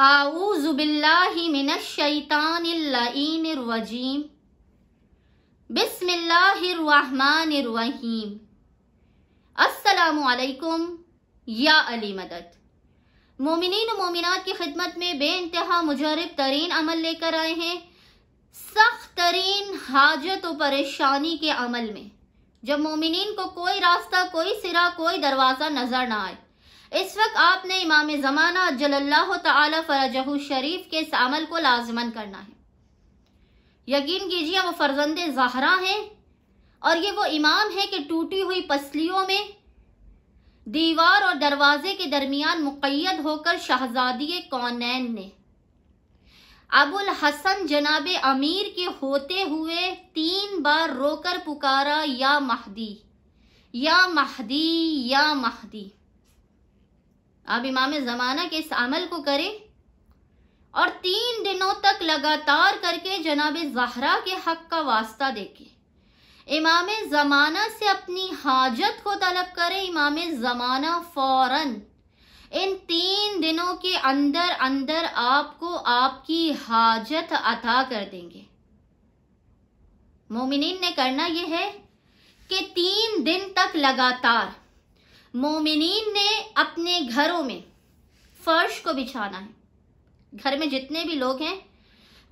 आऊज़ुबिल्लाहिमिनश्शैतानिल्लाइनिर्वजीम बिस्मिल्लाहिर्रहमानिर्रहीम अस्सलाम या अली मदत मोमिन मोमिनत की खिदमत में बे इंतहा मुजरब तरीन अमल लेकर आए हैं सख्त तरीन हाजत और परेशानी के अमल में जब मोमिन को कोई रास्ता कोई सिरा कोई दरवाज़ा नज़र ना आए इस वक्त आपने इमाम ज़माना जल्लाह तला शरीफ के इस अमल को लाजमन करना है यकीन कीजिए वो फर्जंद जहरा हैं और ये वो इमाम है कि टूटी हुई पसलियों में दीवार और दरवाजे के दरमियान मुक़ैद होकर शहजादी कौनैन ने अबुल हसन जनाब अमीर के होते हुए तीन बार रोकर पुकारा या महदी या महदी या महदी आप इमाम ज़माना के इस अमल को करें और तीन दिनों तक लगातार करके जनाब जहरा के हक का वास्ता देखें इमाम ज़माना से अपनी हाजत को तलब करें इमाम ज़माना फौरन इन तीन दिनों के अंदर अंदर आपको आपकी हाजत अता कर देंगे मोमिन ने करना यह है कि तीन दिन तक लगातार मोमिन ने अपने घरों में फर्श को बिछाना है घर में जितने भी लोग हैं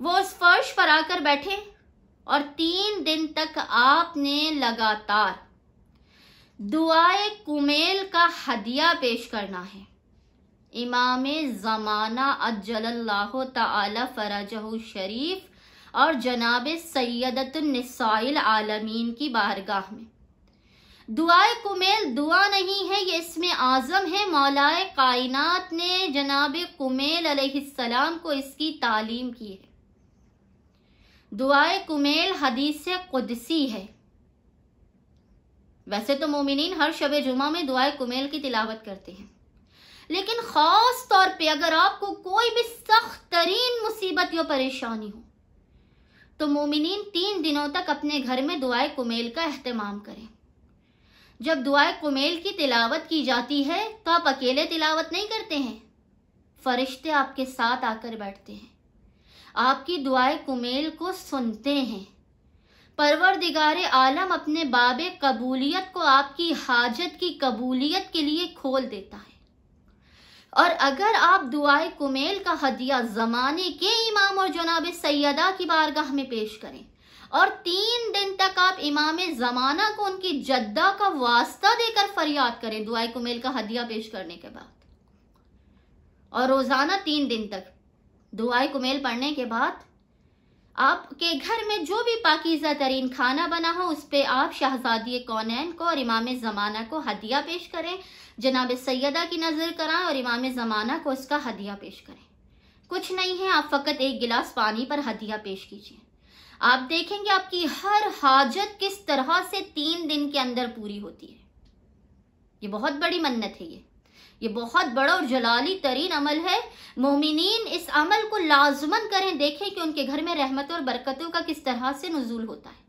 वो उस फर्श पर आकर बैठे और तीन दिन तक आपने लगातार दुआए कुमेल का हदिया पेश करना है इमाम ज़माना अज्जल्लाह ताला शरीफ और जनाब सैदत आलमीन की बारगाह में दुआए कुमेल दुआ नहीं है ये इसमें आज़म है मौलाए कायनात ने जनाब कुमेल अलैहिस्सलाम को इसकी तालीम की है दुआए कुमेल हदीस कुदसी है वैसे तो मोमिन हर शब जुमा में दुआए कुमेल की तिलावत करते हैं लेकिन ख़ास तौर पे अगर आपको कोई भी सख्त तरीन मुसीबत या परेशानी हो तो मोमिन तीन दिनों तक अपने घर में दुआए कुमेल का अहतमाम करें जब दुआए कुमेल की तिलावत की जाती है तो आप अकेले तिलावत नहीं करते हैं फरिश्ते आपके साथ आकर बैठते हैं आपकी दुआए कुमेल को सुनते हैं परवर दिगार आलम अपने बाब कबूलियत को आपकी हाजत की कबूलियत के लिए खोल देता है और अगर आप दुआए कुमेल का हदिया ज़माने के इमाम और जनाब सैदा की बारगाह में पेश करें और तीन दिन तक आप इमाम जमाना को उनकी जद्दा का वास्ता देकर फरियाद करें दुआई कुमेल का हदिया पेश करने के बाद और रोजाना तीन दिन तक दुआई कुमेल पढ़ने के बाद आपके घर में जो भी पाकिजा तरीन खाना बना हो उस पर आप शहजादी कौनैन को और इमाम ज़माना को हदिया पेश करें जनाब सैदा की नज़र कराएं और इमाम ज़माना को उसका हदिया पेश करें कुछ नहीं है आप फ़कत एक गिलास पानी पर हदिया पेश कीजिए आप देखेंगे आपकी हर हाजत किस तरह से तीन दिन के अंदर पूरी होती है ये बहुत बड़ी मन्नत है ये ये बहुत बड़ा और जलाली तरीन अमल है मोमिन इस अमल को लाजमन करें देखें कि उनके घर में रहमत और बरकतों का किस तरह से नजूल होता है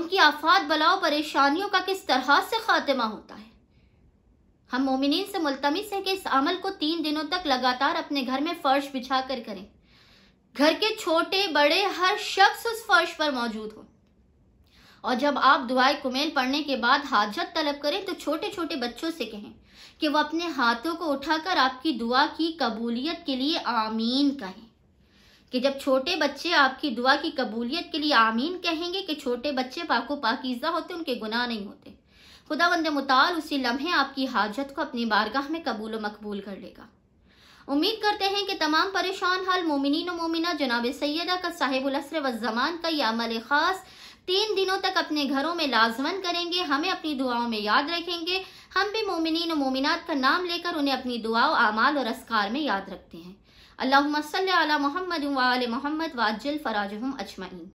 उनकी आफात बलाओ परेशानियों का किस तरह से खात्मा होता है हम मोमिन से मुलतमिस हैं कि इस अमल को तीन दिनों तक लगातार अपने घर में फर्श बिछा कर करें घर के छोटे बड़े हर शख्स उस फर्श पर मौजूद हो और जब आप दुआए कुमेल पढ़ने के बाद हाजत तलब करें तो छोटे छोटे बच्चों से कहें कि वह अपने हाथों को उठाकर आपकी दुआ की कबूलियत के लिए आमीन कहें कि जब छोटे बच्चे आपकी दुआ की कबूलियत के लिए आमीन कहेंगे कि छोटे बच्चे पाको पाकिजा होते उनके गुनाह नहीं होते खुदा बंद मुताल उसी लम्हे आपकी हाजत को अपनी बारगाह में कबूल मकबूल कर लेगा उम्मीद करते हैं कि तमाम परेशान हाल मोमिन मोमिना जनाब सैदा का साहिबुल असर व जमान का यह अमल ख़ास तीन दिनों तक अपने घरों में लाजमन करेंगे हमें अपनी दुआओं में याद रखेंगे हम भी मोमिन मोमिनत का नाम लेकर उन्हें अपनी दुआओं आमाल और असकार में याद रखते हैं अल्लाह मसल मोहम्मद वाल मोहम्मद फ़राज हम अजमैन